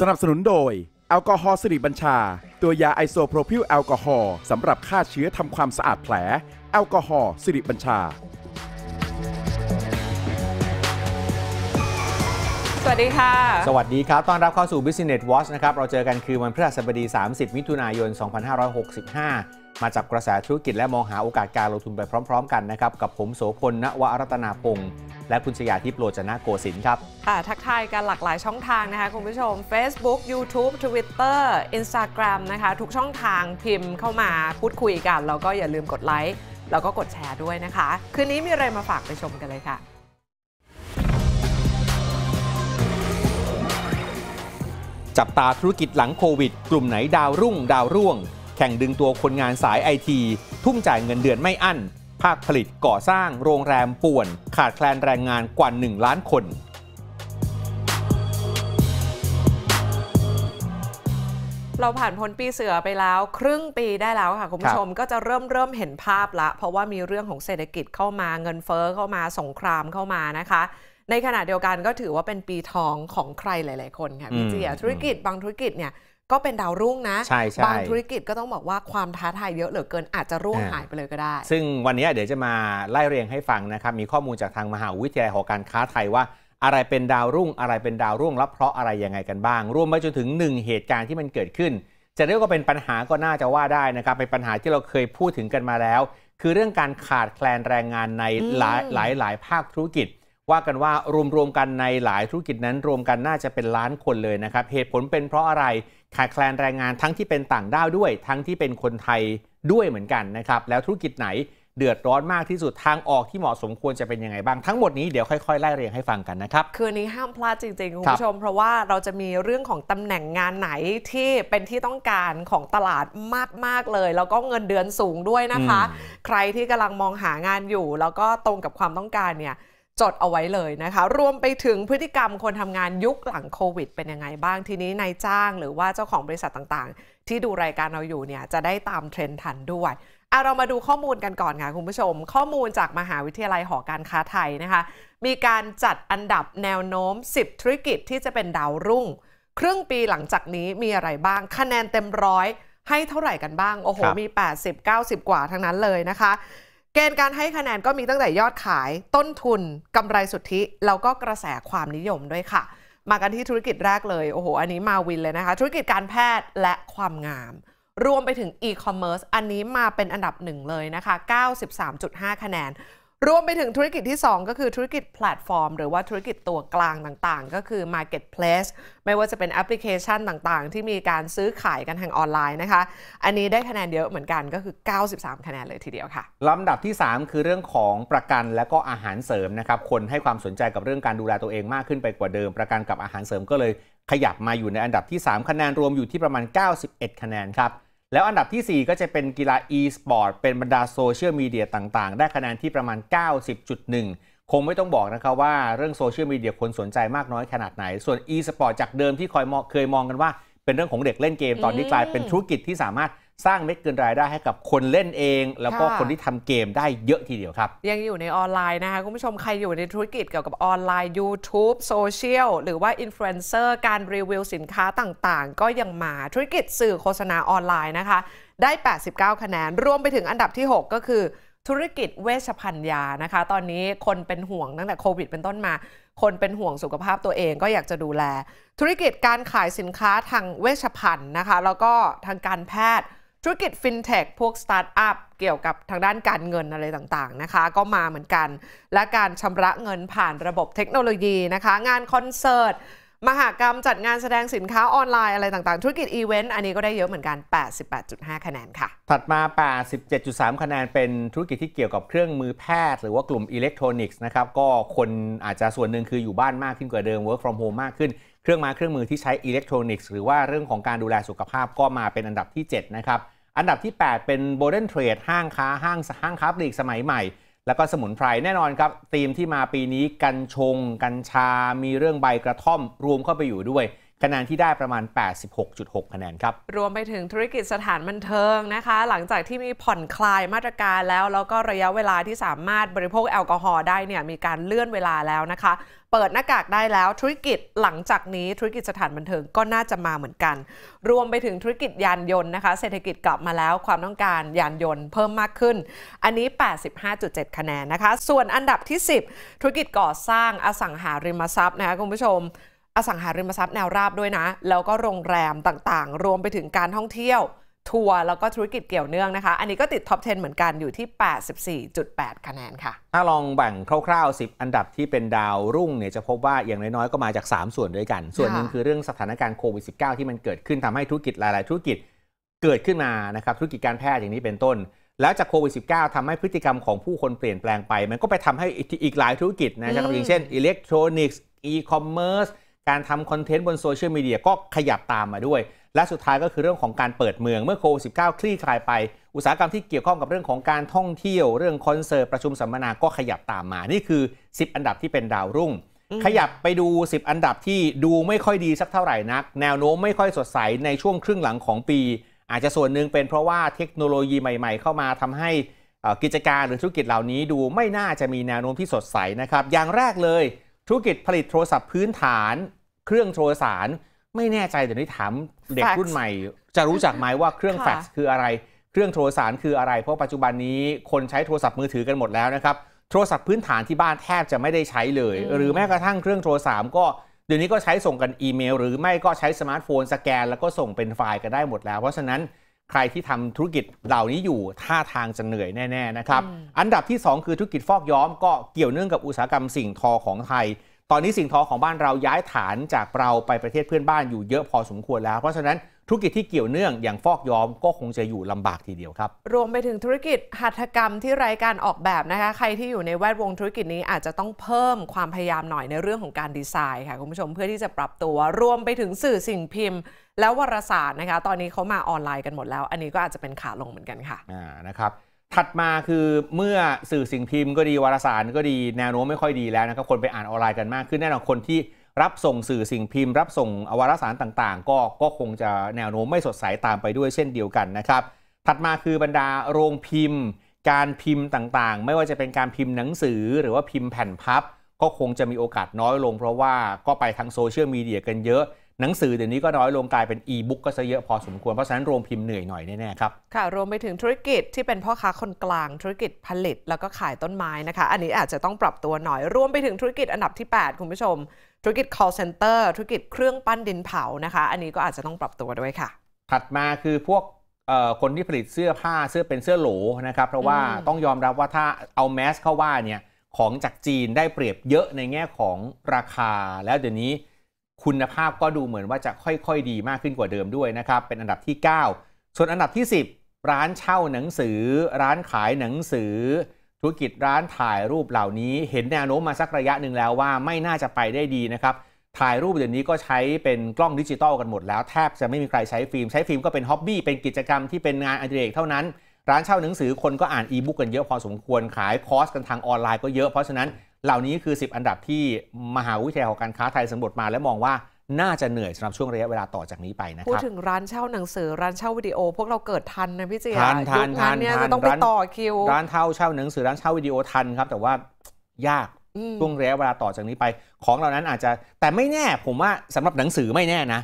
สนับสนุนโดย แอลกอฮอล์สิริบัญชา ตัวยาไอโซโพรพิลแอลกอฮอล์สำหรับฆ่าเชื้อทำความสะอาดแผลแอลกอฮอล์สิริบัญชา สวัสดีค่ะ สวัสดีครับต้อนรับเข้าสู่ Business Watch นะครับ เราเจอกันคือวันพฤหัสบดี 30 มิถุนายน 2565 มาจับกระแสธุรกิจและมองหาโอกาสการลงทุนไปพร้อมๆ กันนะครับกับผมโสพลณวรัตนาพงศ์และคุณชยาทิพย์โรจนะโกศินครับ ค่ะทักทายกันหลากหลายช่องทางนะคะคุณผู้ชม Facebook YouTube Twitter Instagram นะคะ ทุกช่องทางพิมพ์เข้ามาพูดคุยกันแล้วก็อย่าลืมกดไลค์แล้วก็กดแชร์ด้วยนะคะ คืนนี้มีอะไรมาฝากไปชมกันเลยค่ะ จับตาธุรกิจหลังโควิด กลุ่มไหนดาวรุ่ง ดาวร่วง แข่งดึงตัวคนงานสายไอทีทุ่มจ่ายเงินเดือนไม่อั้นภาคผลิตก่อสร้างโรงแรมป่วน ขาดแคลนแรงงานกว่า 1 ล้านคน เราผ่านพ้นปีเสือไปแล้ว ครึ่งปีได้แล้วค่ะ คุณผู้ชมก็จะเริ่มเริ่มเห็นภาพละเพราะว่ามีเรื่องของเศรษฐกิจเข้ามาเงินเฟอ้อเข้ามาสงครามเข้ามานะคะ ในขณะเดียวกันก็ถือว่าเป็นปีทองของใครหลายๆคนค่ะพี่เจียธุรกิจบางธุรกิจเนี่ยก็เป็นดาวรุ่งนะ ใช่ใชบางธุรกิจก็ต้องบอกว่าความท้าทายเยอะเหลือเกินอาจจะร่วงหายไปเลยก็ได้ ซึ่งวันนี้เดี๋ยวจะมาไล่เรียงให้ฟังนะครับ มีข้อมูลจากทางมหาวิทยาลัยหอการค้าไทยว่า อะไรเป็นดาวรุ่งอะไรเป็นดาวรุ่งแล้วเพราะอะไรยังไงกันบ้าง รวมไปจนถึง 1 เหตุการณ์ที่มันเกิดขึ้น จะเรียกว่าเป็นปัญหาก็น่าจะว่าได้นะครับเป็นปัญหาที่เราเคยพูดถึงกันมาแล้ว คือเรื่องการขาดแคลนแรงงานในหลายหลายหลายภาคธุรกิจ ว่ากันว่ารวมๆกันในหลายธุรกิจนั้นรวมกันน่าจะเป็นล้านคนเลยนะครับ เหตุผลเป็นเพราะอะไรขาดแคลนแรงงานทั้งที่เป็นต่างด้าวด้วย ทั้งที่เป็นคนไทยด้วยเหมือนกันนะครับแล้วธุรกิจไหนเดือดร้อนมากที่สุดทางออกที่เหมาะสมควรจะเป็นยังไงบ้าง ทั้งหมดนี้เดี๋ยวค่อยๆไล่เรียงให้ฟังกันนะครับ คืนนี้ห้ามพลาดจริงๆคุณผู้ชมเพราะว่าเราจะมีเรื่องของตำแหน่งงานไหนที่เป็นที่ต้องการของตลาดมาก ๆ เลย แล้วก็เงินเดือนสูงด้วยนะคะ ใครที่กำลังมองหางานอยู่ แล้วก็ตรงกับความต้องการเนี่ยจดเอาไว้เลยนะคะ รวมไปถึงพฤติกรรมคนทำงานยุคหลังโควิดเป็นยังไงบ้างทีนี้นายจ้างหรือว่าเจ้าของบริษัทต่างๆ ที่ดูรายการเราอยู่เนี่ยจะได้ตามเทรนด์ทันด้วยอาเรามาดูข้อมูลกันก่อนค่ะคุณผู้ชม ข้อมูลจากมหาวิทยาลัยหอการค้าไทยนะคะ มีการจัดอันดับแนวโน้ม 10 ธุรกิจที่จะเป็นดาวรุ่งครึ่งปีหลังจากนี้มีอะไรบ้างคะแนนเต็มร้อยให้เท่าไหร่กันบ้างโอ้โหมี 80 90 กว่าทั้งนั้นเลยนะคะเกณฑ์การให้คะแนนก็มีตั้งแต่ยอดขาย ต้นทุน กำไรสุทธิแล้วก็กระแสความนิยมด้วยค่ะ มากันที่ธุรกิจแรกเลยโอ้โหอันนี้มาวินเลยนะคะ ธุรกิจการแพทย์และความงาม รวมไปถึงอีคอมเมิร์ซอันนี้มาเป็นอันดับหนึ่งเลยนะคะ 93.5 คะแนนรวมไปถึงธุรกิจที่ 2 ก็คือธุรกิจแพลตฟอร์ม หรือว่าธุรกิจตัวกลางต่างๆ ก็คือ Marketplace ไม่ว่าจะเป็นแอปพลิเคชันต่างๆ ที่มีการซื้อขายกันทางออนไลน์นะคะ อันนี้ได้คะแนนเยอะเหมือนกันก็คือ 93 คะแนนเลยทีเดียวค่ะ ลำดับที่ 3 คือเรื่องของประกันและก็อาหารเสริมนะครับ คนให้ความสนใจกับเรื่องการดูแลตัวเองมากขึ้นไปกว่าเดิม ประกันกับอาหารเสริมก็เลยขยับมาอยู่ในอันดับที่ 3 คะแนนรวมอยู่ที่ประมาณ 91 คะแนนครับแล้วอันดับที่ 4 ก็จะเป็นกีฬา e-sport เป็นบรรดาโซเชียลมีเดียต่าง ๆ ได้คะแนนที่ประมาณ 90.1 คงไม่ต้องบอกนะครับว่าเรื่องโซเชียลมีเดียคนสนใจมากน้อยขนาดไหน ส่วน e-sport จากเดิมที่คอยเคยมองกันว่า เป็นเรื่องของเด็กเล่นเกมตอนนี้กลายเป็นธุรกิจที่สามารถสร้างเม็ดเงินรายได้ให้กับคนเล่นเอง แล้วก็คนที่ทำเกมได้เยอะทีเดียวครับ ยังอยู่ในออนไลน์นะคะ คุณผู้ชมใครอยู่ในธุรกิจเกี่ยวกับออนไลน์ YouTube โซเชียล หรือว่าอินฟลูเอนเซอร์การรีวิวสินค้าต่างๆ ก็ยังมาธุรกิจสื่อโฆษณาออนไลน์นะคะ ได้ 89 คะแนน รวมไปถึงอันดับที่ 6 ก็คือธุรกิจเวชภัณฑ์ยานะคะตอนนี้คนเป็นห่วงตั้งแต่โควิดเป็นต้นมา คนเป็นห่วงสุขภาพตัวเองก็อยากจะดูแล ธุรกิจการขายสินค้าทางเวชภัณฑ์นะคะ แล้วก็ทางการแพทย์ธุรกิจฟินเทคพวกสตาร์ทอัพเกี่ยวกับทางด้านการเงินอะไรต่างๆนะคะก็มาเหมือนกันและการชำระเงินผ่านระบบเทคโนโลยีนะคะงานคอนเสิร์ต มหากรรมจัดงานแสดงสินค้าออนไลน์อะไรต่างๆ ธุรกิจอีเวนต์อันนี้ก็ได้เยอะเหมือนกัน 88.5 คะแนนค่ะ ถัดมา 87.3 คะแนน เป็นธุรกิจที่เกี่ยวกับเครื่องมือแพทย์ หรือว่ากลุ่มอิเล็กทรอนิกส์นะครับก็คนอาจจะส่วนหนึ่งคืออยู่บ้านมากขึ้นกว่าเดิม work from home มากขึ้นเครื่องม้เครื่องมือที่ใช้อิเล็กทรอนิกส์หรือว่าเรื่องของการดูแลสุขภาพก็มาเป็นอันดับที่ 7 นะครับ อันดับที่ 8 เป็นโบลเดนเทรดห้างค้าห้างห้างค้าปลีกสมัยใหม่ แล้วก็สมุนไพรแน่นอนครับธีมที่มาปีนี้กัญชง กัญชา มีเรื่องใบกระท่อม รวมเข้าไปอยู่ด้วยคะแนนที่ได้ประมาณ 86.6 คะแนนครับรวมไปถึงธุรกิจสถานบันเทิงนะคะ หลังจากที่มีผ่อนคลายมาตรการแล้ว แล้วก็ระยะเวลาที่สามารถบริโภคแอลกอฮอล์ได้เนี่ยมีการเลื่อนเวลาแล้วนะคะเปิดหน้ากากได้แล้วธุรกิจหลังจากนี้ธุรกิจสถานบันเทิงก็น่าจะมาเหมือนกัน รวมไปถึงธุรกิจยานยนต์นะคะ เศรษฐกิจกลับมาแล้วความต้องการยานยนต์เพิ่มมากขึ้น อันนี้ 85.7 คะแนน นะคะ ส่วนอันดับที่ 10 ธุรกิจก่อสร้างอสังหาริมทรัพย์นะคะคุณผู้ชม อสังหาริมทรัพย์แนวราบด้วยนะ แล้วก็โรงแรมต่างๆ รวมไปถึงการท่องเที่ยวทัวร์แล้วก็ธุรกิจเกี่ยวเนื่องนะคะ อันนี้ก็ติดท็อป 10 เหมือนกันอยู่ที่ 84.8 คะแนนค่ะ ถ้าลองแบ่งคร่าวๆ 10 อันดับที่เป็นดาวรุ่งเนี่ยจะพบว่าอย่างน้อยๆ ก็มาจาก 3 ส่วนด้วยกัน ส่วนหนึ่งคือเรื่องสถานการณ์โควิด -19 ที่มันเกิดขึ้นทำให้ธุรกิจหลายๆ ธุรกิจเกิดขึ้นมานะครับธุรกิจการแพทย์อย่างนี้เป็นต้นแล้วจากโควิด -19 ทำให้พฤติกรรมของผู้คนเปลี่ยนแปลงไปมันก็ไปทำให้อีกหลายธุรกิจนะครับอย่างเช่นอิเล็กทรอนิกส์อีคอมเมิร์ซการทำคอนเทนต์บนโซเชียลมีเดียก็ขยับตามมาด้วย และสุดท้ายก็คือเรื่องของการเปิดเมืองเมื่อโควิดสิคลี่คลายไป อุตสาหกรรมที่เกี่ยวข้องกับเรื่องของการท่องเที่ยวเรื่องคอนเสิร์ต ประชุมสัมมนาก็ขยับตามมา นี่คือ 10 อันดับที่เป็นดาวรุ่ง ขยับไปดู 10 อันดับที่ดูไม่ค่อยดีสักเท่าไหร่นัก แนวโน้มไม่ค่อยสดใสในช่วงครึ่งหลังของปี อาจจะส่วนหนึ่งเป็นเพราะว่าเทคโนโลยีใหม่ๆเข้ามาทำให้กิจการหรือธุรกิจเหล่านี้ดูไม่น่าจะมีแนวโน้มที่สดใสนะครับอย่างแรกเลยธุรกิจผลิตโทรศัพท์พื้นฐาน เครื่องโทรสาร ไม่แน่ใจเดี๋ยวนี้ถามเด็กรุ่นใหม่ จะรู้จักไหมว่าเครื่องแฟกซ์คืออะไร เครื่องโทรสาร คืออะไร เพราะปัจจุบันนี้คนใช้โทรศัพท์มือถือกันหมดแล้วนะครับโทรศัพท์พื้นฐานที่บ้านแทบจะไม่ได้ใช้เลย หรือแม้กระทั่งเครื่องโทรศัพท์ก็เดี๋ยวนี้ก็ใช้ส่งกันอีเมล หรือไม่ก็ใช้สมาร์ทโฟนสแกน แล้วก็ส่งเป็นไฟล์กันได้หมดแล้ว เพราะฉะนั้นใครที่ทำธุรกิจเหล่านี้อยู่ท่าทางจะเหนื่อยแน่ ๆ นะครับ อันดับที่ 2 คือธุรกิจฟอกย้อมก็เกี่ยวเนื่องกับอุตสาหกรรมสิ่งทอของไทย ตอนนี้สิ่งทอของบ้านเราย้ายฐานจากเราไปประเทศเพื่อนบ้านอยู่เยอะพอสมควรแล้ว เพราะฉะนั้นธุรกิจที่เกี่ยวเนื่องอย่างฟอกย้อมก็คงจะอยู่ลำบากทีเดียวครับ รวมไปถึงธุรกิจหัตถกรรมที่รายการออกแบบนะคะใครที่อยู่ในแวดวงธุรกิจนี้อาจจะต้องเพิ่มความพยายามหน่อยในเรื่องของการดีไซน์ค่ะคุณผู้ชมเพื่อที่จะปรับตัว รวมไปถึงสื่อสิ่งพิมพ์ แล้ววารสารนะคะตอนนี้เขามาออนไลน์กันหมดแล้ว อันนี้ก็อาจจะเป็นขาลงเหมือนกันค่ะอ่านะครับถัดมาคือเมื่อสื่อสิ่งพิมพ์ ก็ดีวารสาร ก็ดีแนวโน้มไม่ค่อยดีแล้วนะครับคนไปอ่านออนไลน์กันมาก ขึ้นแน่นอนคนที่รับส่งสื่อสิ่งพิมพ์ รับส่งอวารสารต่างๆ ก็ก็คงจะแนวโน้มไม่สดใสตามไปด้วยเช่นเดียวกันนะครับ ถัดมาคือบรรดาโรงพิมพ์ การพิมพ์ต่างๆ ไม่ว่าจะเป็นการพิมพ์หนังสือหรือว่าพิมพ์แผ่นพับ ก็คงจะมีโอกาสน้อยลงเพราะว่าก็ไปทางโซเชียลมีเดียกันเยอะหนังสือเดี๋ยวนี้ก็น้อยลงกลายเป็นอีบุ๊กก็ซะเยอะพอสมควร เพราะฉะนั้นโรงพิมพ์เหนื่อยหน่อยแน่ๆครับค่ะ รวมไปถึงธุรกิจที่เป็นพ่อค้าคนกลางธุรกิจผลิตแล้วก็ขายต้นไม้นะคะอันนี้อาจจะต้องปรับตัวหน่อย รวมไปถึงธุรกิจอันดับที่ 8คุณผู้ชมธุรกิจ call center ธุรกิจเครื่องปั้นดินเผานะคะ อันนี้ก็อาจจะต้องปรับตัวด้วยค่ะ ถัดมาคือพวกคนที่ผลิตเสื้อผ้าเสื้อเป็นเสื้อโหลนะครับ เพราะว่าต้องยอมรับว่าถ้าเอาแมสเข้าว่าเนี่ยของจากจีนได้เปรียบเยอะในแง่ของราคา แล้วเดี๋ยวนี้คุณภาพก็ดูเหมือนว่าจะค่อยๆ ดีมากขึ้นกว่าเดิมด้วยนะครับ เป็นอันดับที่ 9 ส่วนอันดับที่ 10 ร้านเช่าหนังสือ ร้านขายหนังสือธุรกิจร้านถ่ายรูปเหล่านี้เห็นแนวโน้มมาสักระยะหนึ่งแล้วว่าไม่น่าจะไปได้ดีนะครับ ถ่ายรูปเดี๋ยวนี้ก็ใช้เป็นกล้องดิจิตอลกันหมดแล้วแทบจะไม่มีใครใช้ฟิล์มใช้ฟิล์มก็เป็นฮ็อบบี้เป็นกิจกรรมที่เป็นงานอดิเรกเท่านั้น ร้านเช่าหนังสือคนก็อ่านอีบุ๊กกันเยอะพอสมควรขายคอร์สกันทางออนไลน์ก็เยอะเพราะฉะนั้นเหล่านี้คือ 10 อันดับที่มหาวิทยาลัยหอการค้าไทยสำรวจมาและมองว่าน่าจะเหนื่อยสำหรับช่วงระยะเวลาต่อจากนี้ไปนะครับพูดถึงร้านเช่าหนังสือ ร้านเช่าวิดีโอพวกเราเกิดทันนะพี่เจียทันทันทันเนี่ยจะต้องไปต่อคิว ร้านเท่าเช่าหนังสือร้านเช่าวิดีโอทันครับแต่ว่ายากช่วงระยะเวลาต่อจากนี้ไป ของเหล่านั้นอาจจะแต่ไม่แน่ผมว่าสำหรับหนังสือไม่แน่นะ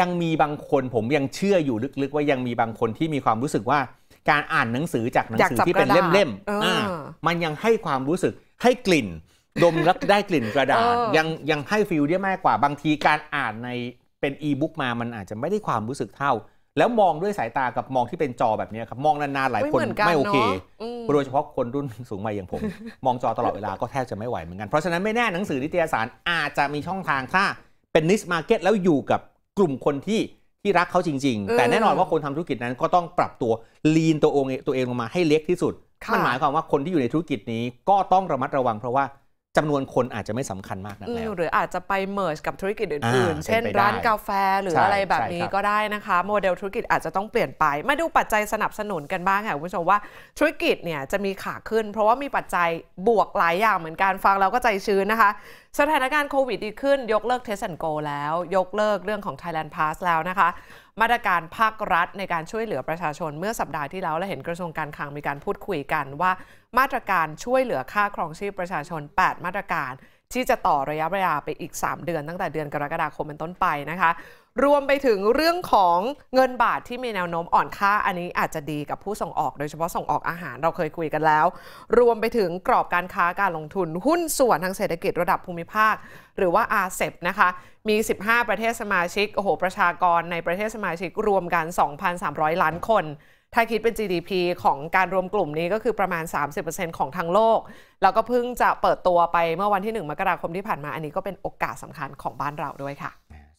ยังมีบางคนผมยังเชื่ออยู่ลึก ๆ ว่ายังมีบางคนที่มีความรู้สึกว่าการอ่านหนังสือจากหนังสือที่เป็นเล่มๆมันยังให้ความรู้สึกให้กลิ่นดมแล้วได้กลิ่นกระดาษยังยังให้ฟิลได้มากกว่าบางทีการอ่านในเป็นอีบุ๊กมา มันอาจจะไม่ได้ความรู้สึกเท่า แล้วมองด้วยสายตากับมองที่เป็นจอแบบนี้ครับ มองนานๆ หลายคนไม่โอเค โดยเฉพาะคนรุ่นสูงวัยอย่างผม มองจอตลอดเวลาก็แทบจะไม่ไหวเหมือนกัน เพราะฉะนั้นไม่แน่หนังสือนิตยสารอาจจะมีช่องทางถ้าเป็นนิสมาร์เก็ตแล้วอยู่กับกลุ่มคนที่ที่รักเขาจริง ๆ แต่แน่นอนว่าคนทำธุรกิจนั้นก็ต้องปรับตัวลีนตัวเองตัวเองลงมาให้เล็กที่สุดมันหมายความว่าคนที่อยู่ในธุรกิจนี้ก็ต้องระมัดระวังเพราะว่าจำนวนคนอาจจะไม่สำคัญมากนักแล้วหรืออาจจะไปเมิร์จกับธุรกิจอื่นๆ เช่นร้านกาแฟหรืออะไรแบบนี้ก็ได้นะคะ โมเดลธุรกิจอาจจะต้องเปลี่ยนไปมาดูปัจจัยสนับสนุนกันบ้างค่ะคุณผู้ชมว่า ธุรกิจเนี่ยจะมีขาขึ้น เพราะว่ามีปัจจัยบวกหลายอย่างเหมือนกันฟังเราก็ใจชื้นนะคะสถานการณ์โควิดดีขึ้น ยกเลิกเทสแอนโกแล้ว ยกเลิกเรื่องของ Thailand Pass แล้วนะคะ มาตรการภาครัฐในการช่วยเหลือประชาชนเมื่อสัปดาห์ที่แล้วเราเห็นกระทรวงการคลังมีการพูดคุยกันว่ามาตรการช่วยเหลือค่าครองชีพประชาชน 8 มาตรการที่จะต่อระยะเวลาไปอีก 3 เดือนตั้งแต่เดือนกรกฎาคมเป็นต้นไปนะคะ รวมไปถึงเรื่องของเงินบาทที่มีแนวโน้มอ่อนค่าอันนี้อาจจะดีกับผู้ส่งออก โดยเฉพาะส่งออกอาหารเราเคยคุยกันแล้ว รวมไปถึงกรอบการค้าการลงทุนหุ้นส่วนทางเศรษฐกิจระดับภูมิภาคหรือว่าอาเซบนะคะมี 15 ประเทศสมาชิกโอ้โหประชากรในประเทศสมาชิกรวมกัน 2,300 ล้านคนถ้าคิดเป็น GDP ของการรวมกลุ่มนี้ก็คือประมาณ 30%ของทั้งโลก แล้วก็เพิ่งจะเปิดตัวไปเมื่อวันที่ 1มกราคมที่ผ่านมา อันนี้ก็เป็นโอกาสสำคัญของบ้านเราด้วยค่ะ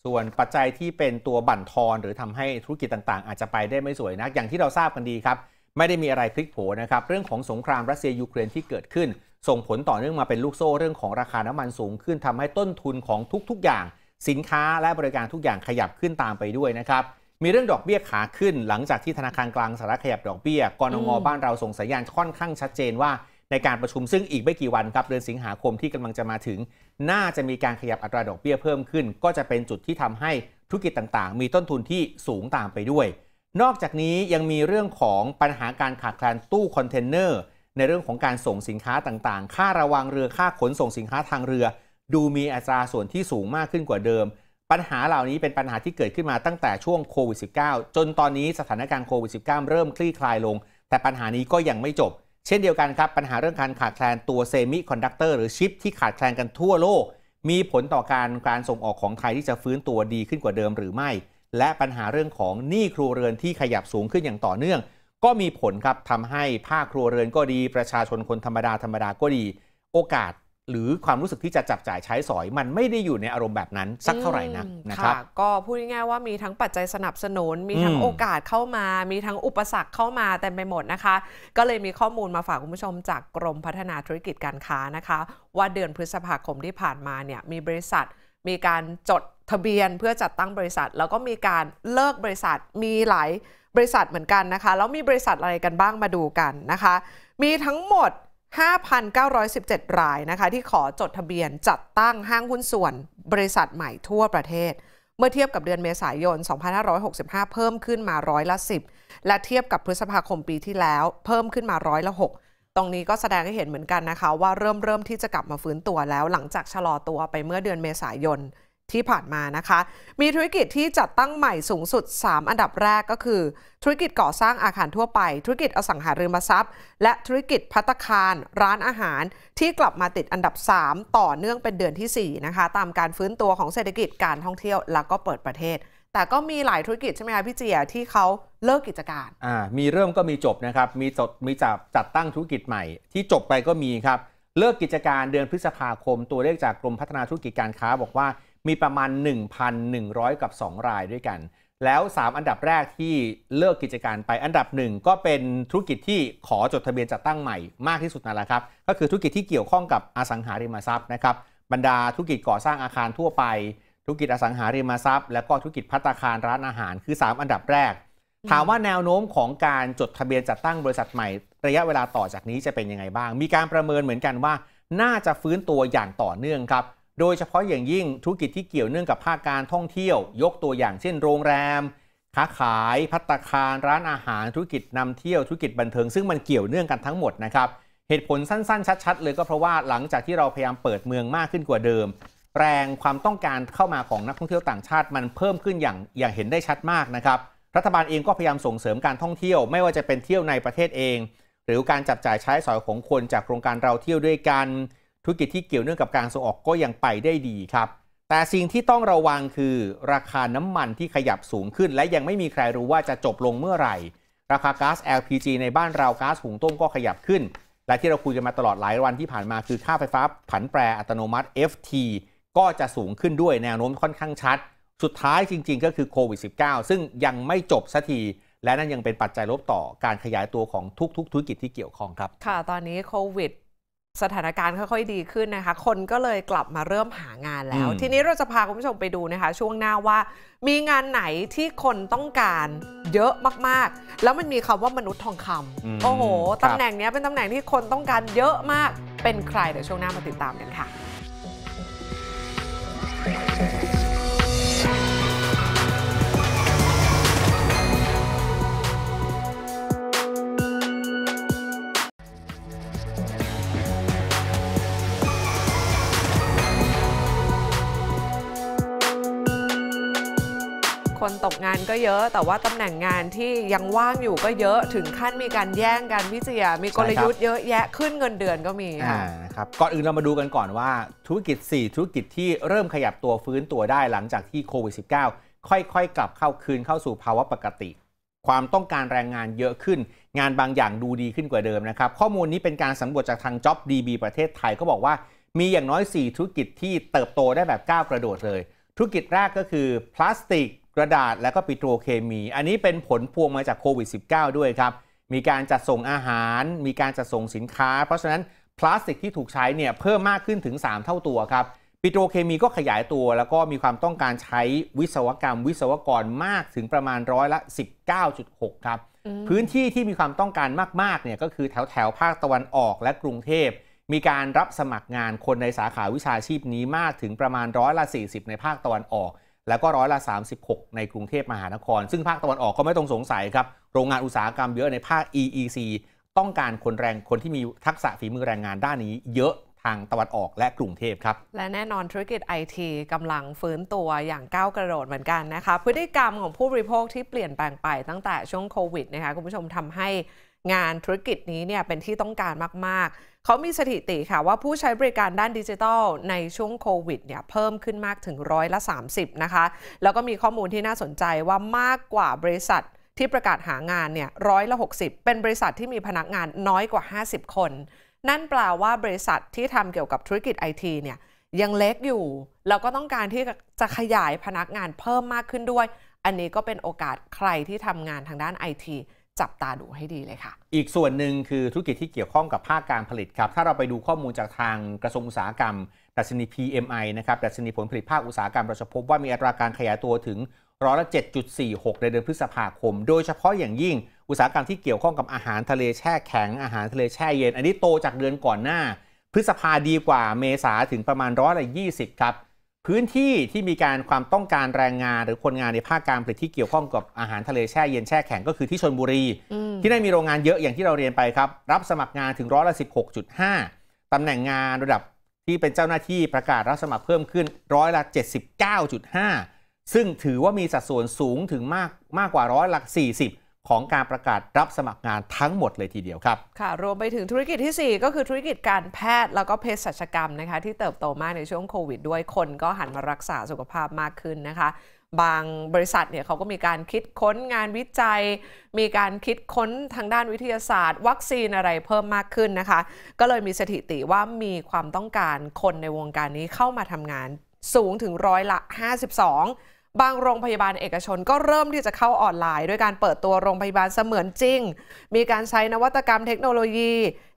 ส่วนปัจจัยที่เป็นตัวบั่นทอน หรือทำให้ธุรกิจต่างๆ อาจจะไปได้ไม่สวยนัก อย่างที่เราทราบกันดีครับ ไม่ได้มีอะไรพลิกโผนะครับ เรื่องของสงครามรัสเซียยูเครนที่เกิดขึ้น ส่งผลต่อเนื่องมาเป็นลูกโซ่เรื่องของราคาน้ำมันสูงขึ้นทำให้ต้นทุนของทุก ๆอย่างสินค้าและบริการทุกอย่างขยับขึ้นตามไปด้วยนะครับมีเรื่องดอกเบี้ยขาขึ้น หลังจากที่ธนาคารกลางสหรัฐขยับดอกเบี้ยกรงงบ้านเราส่งสัญญาณค่อนข้างชัดเจนว่า ในการประชุมซึ่งอีกไม่กี่วันครับเดือนสิงหาคมที่กำลังจะมาถึง น่าจะมีการขยับอัตราดอกเบี้ยเพิ่มขึ้น ก็จะเป็นจุดที่ทำให้ธุรกิจต่างๆ มีต้นทุนที่สูงตามไปด้วย นอกจากนี้ยังมีเรื่องของปัญหาการขาดแคลนตู้คอนเทนเนอร์ในเรื่องของการส่งสินค้าต่างๆ ค่าระวังเรือค่าขนส่งสินค้าทางเรือ ดูมีอัตราส่วนที่สูงมากขึ้นกว่าเดิมปัญหาเหล่านี้เป็นปัญหาที่เกิดขึ้นมาตั้งแต่ช่วงโควิด -19 จนตอนนี้สถานการณ์โควิด -19 เริ่มคลี่คลายลง แต่ปัญหานี้ก็ยังไม่จบ เช่นเดียวกันครับปัญหาเรื่องการขาดแคลนตัวเซมิคอนดักเตอร์หรือชิปที่ขาดแคลนกันทั่วโลก มีผลต่อการการส่งออกของไทยที่จะฟื้นตัวดีขึ้นกว่าเดิมหรือไม่ และปัญหาเรื่องของหนี้ครัวเรือนที่ขยับสูงขึ้นอย่างต่อเนื่อง ก็มีผลครับทำให้ภาคครัวเรือนก็ดีประชาชนคนธรรมดาธรรมดาก็ดี โอกาสหรือความรู้สึกที่จะจับจ่ายใช้สอย มันไม่ได้อยู่ในอารมณ์แบบนั้นสักเท่าไหร่นะนะครับก็พูดง่ายๆว่ามีทั้งปัจจัยสนับสนุน มีทั้งโอกาสเข้ามา มีทั้งอุปสรรคเข้ามาเต็มไปหมดนะคะ ก็เลยมีข้อมูลมาฝากคุณผู้ชมจากกรมพัฒนาธุรกิจการค้านะคะ ว่าเดือนพฤษภาคมที่ผ่านมาเนี่ยมีบริษัทมีการจดทะเบียนเพื่อจัดตั้งบริษัท แล้วก็มีการเลิกบริษัทมีหลายบริษัทเหมือนกันนะคะแล้วมีบริษัทอะไรกันบ้างมาดูกันนะคะ มีทั้งหมด5,917 รายนะคะที่ขอจดทะเบียนจัดตั้งห้างหุ้นส่วน บริษัทใหม่ทั่วประเทศ เมื่อเทียบกับเดือนเมษายน 2565 เพิ่มขึ้นมาร้อยละ 10 และเทียบกับพฤษภาคมปีที่แล้ว เพิ่มขึ้นมาร้อยละ 6 ตรงนี้ก็แสดงให้เห็นเหมือนกันนะคะว่าเริ่มเริ่มที่จะกลับมาฟื้นตัวแล้ว หลังจากชะลอตัวไปเมื่อเดือนเมษายนที่ผ่านมานะคะ มีธุรกิจที่จัดตั้งใหม่สูงสุด 3 อันดับแรกก็คือ ธุรกิจก่อสร้างอาคารทั่วไป ธุรกิจอสังหาริมทรัพย์ และธุรกิจพัตคารร้านอาหารที่กลับมาติดอันดับ 3 ต่อเนื่องเป็นเดือนที่4นะคะตามการฟื้นตัวของเศรษฐกิจการท่องเที่ยวแล้วก็เปิดประเทศ แต่ก็มีหลายธุรกิจใช่ไหมคะพี่เจียที่เขาเลิกกิจการ อ่า มีเริ่มก็มีจบนะครับ มีจดมีจับจัดตั้งธุรกิจใหม่ที่จบไปก็มีครับ เลิกกิจการเดือนพฤษภาคม ตัวเลขจากกรมพัฒนาธุรกิจการค้าบอกว่ามีประมาณ1,100กับ2 รายด้วยกัน แล้ว 3 อันดับแรกที่เลิกกิจการไปอันดับ1ก็เป็นธุรกิจที่ขอจดทะเบียนจัดตั้งใหม่มากที่สุดนั่นแหละครับ ก็คือธุรกิจที่เกี่ยวข้องกับอสังหาริมทรัพย์นะครับบรรดาธุรกิจก่อสร้างอาคารทั่วไป ธุรกิจอสังหาริมทรัพย์และก็ธุรกิจพัตคารร้านอาหาร คือ 3 อันดับแรก ถามว่าแนวโน้มของการจดทะเบียนจัดตั้งบริษัทใหม่ ระยะเวลาต่อจากนี้จะเป็นยังไงบ้าง มีการประเมินเหมือนกันว่า น่าจะฟื้นตัวอย่างต่อเนื่องครับโดยเฉพาะอย่างยิ่งธุรกิจที่เกี่ยวเนื่องกับภาคการท่องเที่ยว ยกตัวอย่างเช่น โรงแรม ค้าขายพัตคาร ร้านอาหารธุรกิจนำเที่ยวธุรกิจบันเทิงซึ่งมันเกี่ยวเนื่องกันทั้งหมดนะครับเหตุผลสั้นๆ ชัดๆ เลยก็เพราะว่าหลังจากที่เราพยายามเปิดเมืองมากขึ้นกว่าเดิมแรงความต้องการเข้ามาของนักท่องเที่ยวต่างชาติมันเพิ่มขึ้นอย่างอย่างเห็นได้ชัดมากนะครับ รัฐบาลเองก็พยายามส่งเสริมการท่องเที่ยว ไม่ว่าจะเป็นเที่ยวในประเทศเอง หรือการจับจ่ายใช้สอยของคนจากโครงการเราเที่ยวด้วยกันธุรกิจที่เกี่ยวเนื่องกับการส่งออกก็ยังไปได้ดีครับ แต่สิ่งที่ต้องระวังคือ ราคาน้ำมันที่ขยับสูงขึ้น และยังไม่มีใครรู้ว่าจะจบลงเมื่อไหร่ ราคาก๊าซ LPG ในบ้านเราก๊าซหุงต้มก็ขยับขึ้น และที่เราคุยกันมาตลอดหลายวันที่ผ่านมาคือค่าไฟฟ้าผันแปรอัตโนมัติ FT ก็จะสูงขึ้นด้วยแนวโน้มค่อนข้างชัด สุดท้ายจริง ๆ ก็คือโควิด -19 ซึ่งยังไม่จบสัที และนั่นยังเป็นปัจจัยลบต่อการขยายตัวของทุกๆ ธุรกิจที่เกี่ยวข้องครับ ค่ะ ตอนนี้โควิดสถานการณ์ค่อยๆดีขึ้นนะคะ คนก็เลยกลับมาเริ่มหางานแล้ว ทีนี้เราจะพาคุณผู้ชมไปดูนะคะ ช่วงหน้าว่ามีงานไหนที่คนต้องการเยอะมากๆ แล้วมันมีคำว่ามนุษย์ทองคำโอ้โหตำแหน่งนี้เป็นตำแหน่งที่คนต้องการเยอะมาก เป็นใครเดี๋ยวช่วงหน้ามาติดตามกันค่ะคนตกงานก็เยอะ แต่ว่าตำแหน่งงานที่ยังว่างอยู่ก็เยอะ ถึงขั้นมีการแย่งกันพิ่เจียมีกลยุทธ์เยอะแยะขึ้นเงินเดือนก็มีค่ะครับ ก่อนอื่นเรามาดูกันก่อนว่า ธุรกิจ 4 ธุรกิจที่เริ่มขยับตัวฟื้นตัวได้หลังจากที่โควิด -19 ค่อยๆ กลับเข้าคืนเข้าสู่ภาวะปกติ ความต้องการแรงงานเยอะขึ้น งานบางอย่างดูดีขึ้นกว่าเดิมนะครับ ข้อมูลนี้เป็นการสำรวจจากทาง JobDB ประเทศไทยก็บอกว่า มีอย่างน้อย 4 ธุรกิจที่เติบโตได้แบบก้าวกระโดดเลย ธุรกิจแรกก็คือพลาสติกกระดาษ และก็ปิโตรเคมีอันนี้เป็นผลพวงมาจากโควิด -19 ด้วยครับ มีการจัดส่งอาหาร มีการจัดส่งสินค้า เพราะฉะนั้นพลาสติกที่ถูกใช้เนี่ยเพิ่มมากขึ้นถึง 3 เท่าตัวครับ ปิโตรเคมีก็ขยายตัว แล้วก็มีความต้องการใช้วิศวกรรมวิศวกรมากถึงประมาณร้อยละ 19.6 ครับ พื้นที่ที่มีความต้องการมากๆเนี่ยก็คือแถวแถวภาคตะวันออก และกรุงเทพมีการรับสมัครงานคนในสาขาวิชาชีพนี้มากถึงประมาณร้อยละ 40 ในภาคตะวันออกแล้วก็ร้อยละ 36 ในกรุงเทพมหานคร ซึ่งภาคตะวันออกก็ไม่ต้องสงสัยครับ โรงงานอุตสาหกรรมเยอะในภาค EEC ต้องการคนแรงคนที่มีทักษะฝีมือแรงงานด้านนี้เยอะทางตะวันออกและกรุงเทพครับ และแน่นอนธุรกิจไอทีกำลังฟื้นตัวอย่างก้าวกระโดดเหมือนกันนะคะพฤติกรรมของผู้บริโภคที่เปลี่ยนแปลงไป ตั้งแต่ช่วงโควิดนะคะคุณผู้ชมทำให้งานธุรกิจนี้เนี่ยเป็นที่ต้องการมากเขามีสถิติค่ะว่าผู้ใช้บริการด้านดิจิทัลในช่วงโควิดเนี่ยเพิ่มขึ้นมากถึงร้อยละ30 นะคะ แล้วก็มีข้อมูลที่น่าสนใจว่ามากกว่าบริษัทที่ประกาศหางานเนี่ยร้อยละ60 เป็นบริษัทที่มีพนักงานน้อยกว่า 50 คน นั่นแปลว่าบริษัทที่ทำเกี่ยวกับธุรกิจไอทีเนี่ยยังเล็กอยู่ แล้วก็ต้องการที่จะขยายพนักงานเพิ่มมากขึ้นด้วย อันนี้ก็เป็นโอกาสใครที่ทำงานทางด้านไอทีจับตาดูให้ดีเลยค่ะ อีกส่วนหนึ่งคือธุรกิจที่เกี่ยวข้องกับภาคการผลิตครับ ถ้าเราไปดูข้อมูลจากทางกระทรวงอุตสาหกรรมดัชนี PMI นะครับดัชนีผลผลิตภาคอุตสาหกรรมเราจะพบว่ามีอัตราการขยายตัวถึงร้อยละ7.46 ในเดือนพฤษภาคม โดยเฉพาะอย่างยิ่งอุตสาหกรรมที่เกี่ยวข้องกับอาหารทะเลแช่แข็งอาหารทะเลแช่เย็นอันนี้โตจากเดือนก่อนหน้า พฤษภาดีกว่าเมษาถึงประมาณร้อยละ 20 ครับพื้นที่ที่มีการความต้องการแรงงานหรือคนงานในภาคการผลิตที่เกี่ยวข้องกับอาหารทะเลแช่เย็นแช่แข็งก็คือที่ชนบุรี ที่ได้มีโรงงานเยอะอย่างที่เราเรียนไปครับ รับสมัครงานถึงร้อยละสิบหกจุดห้าตำแหน่งงานระดับที่เป็นเจ้าหน้าที่ประกาศรับสมัครเพิ่มขึ้นร้อยละเเจจ็ดดสิบก้าุห้าซึ่งถือว่ามีสัดส่วนสูงถึงมากมากกว่าร้อยละสสี่ิบของการประกาศรับสมัครงานทั้งหมดเลยทีเดียวครับ ค่ะ รวมไปถึงธุรกิจที่ 4 ก็คือธุรกิจการแพทย์แล้วก็เภสัชกรรมนะคะที่เติบโตมากในช่วงโควิดด้วยคน ก็หันมารักษาสุขภาพมากขึ้นนะคะ บางบริษัทเนี่ยเขาก็มีการคิดค้นงานวิจัย มีการคิดค้นทางด้านวิทยาศาสตร์ วัคซีนอะไรเพิ่มมากขึ้นนะคะ ก็เลยมีสถิติว่ามีความต้องการคนในวงการนี้เข้ามาทำงาน สูงถึงร้อยละ 52บางโรงพยาบาลเอกชนก็เริ่มที่จะเข้าออนไลน์ ด้วยการเปิดตัวโรงพยาบาลเสมือนจริง มีการใช้นวัตกรรมเทคโนโลยี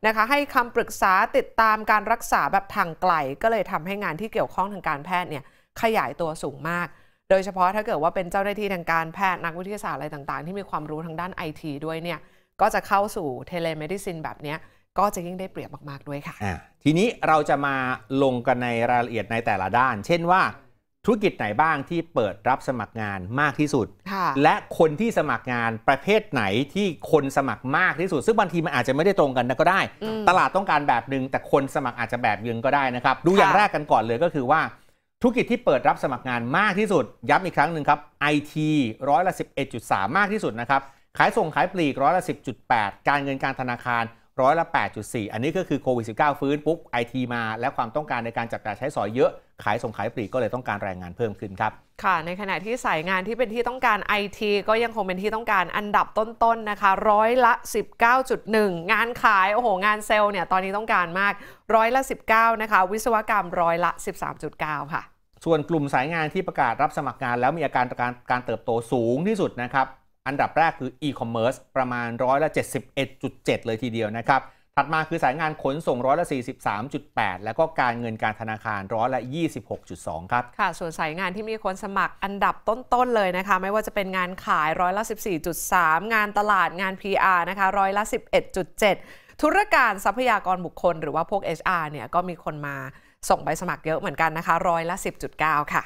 นะคะให้คำปรึกษาติดตามการรักษาแบบทางไกลก็เลยทำให้งานที่เกี่ยวข้องทางการแพทย์เนี่ยขยายตัวสูงมาก โดยเฉพาะถ้าเกิดว่าเป็นเจ้าหน้าที่ทางการแพทย์นักวิทยาศาสตร์อะไรต่าง ๆ ที่มีความรู้ทางด้านไอทีด้วยเนี่ยก็จะเข้าสู่เทเลเมดิซินแบบนี้ก็จะยิ่งได้เปรียบมากๆด้วยค่ะะทีนี้เราจะมาลงกันในรายละเอียดในแต่ละด้าน เช่นว่าธุรกิจไหนบ้างที่เปิดรับสมัครงานมากที่สุด และคนที่สมัครงานประเภทไหนที่คนสมัครมากที่สุด ซึ่งบางทีมันอาจจะไม่ได้ตรงกันนะก็ได้ ตลาดต้องการแบบหนึ่งแต่คนสมัครอาจจะแบบยึงก็ได้นะครับดูอย่างแรกกันก่อนเลยก็คือว่าธุรกิจที่เปิดรับสมัครงานมากที่สุดย้ำอีกครั้งหนึ่งครับไอทีร้อยละ11.3มากที่สุดนะครับขายส่งขายปลีกร้อยละ10.8 การเงินการธนาคารร้อยละ8.4อันนี้ก็คือโควิด -19 ฟื้นปุ๊บไอทีมาและความต้องการในการจับจ่ายใช้สอยเยอะ ขายส่งขายปลีกก็เลยต้องการแรงงานเพิ่มขึ้นครับ ค่ะ ในขณะที่สายงานที่เป็นที่ต้องการไอทีก็ยังคงเป็นที่ต้องการอันดับต้นๆนนะคะร้อยละ 19.1 งานขาย โอ้โห งานเซลล์เนี่ยตอนนี้ต้องการมากร้อยละ 19 นะคะ วิศวกรรมร้อยละ 13.9 ค่ะ ส่วนกลุ่มสายงานที่ประกาศรับสมัครงาน แล้วมีอาการการการเติบโตสูงที่สุดนะครับอันดับแรกคืออีคอมเมิร์ซประมาณร้อยละ71.7 เลยทีเดียวนะครับ ถัดมาคือสายงานขนส่งร้อยละ43.8 แล้วก็การเงินการธนาคารร้อยละ26.2 ครับ ค่ะ ส่วนสายงานที่มีคนสมัครอันดับต้นๆเลยนะคะ ไม่ว่าจะเป็นงานขายร้อยละ14.3 งานตลาดงาน PR นะคะร้อยละ11.7 ธุรการทรัพยากรบุคคล หรือว่าพวก HR เนี่ยก็มีคนมาส่งใบสมัครเยอะเหมือนกันนะคะร้อยละ10.9 ค่ะ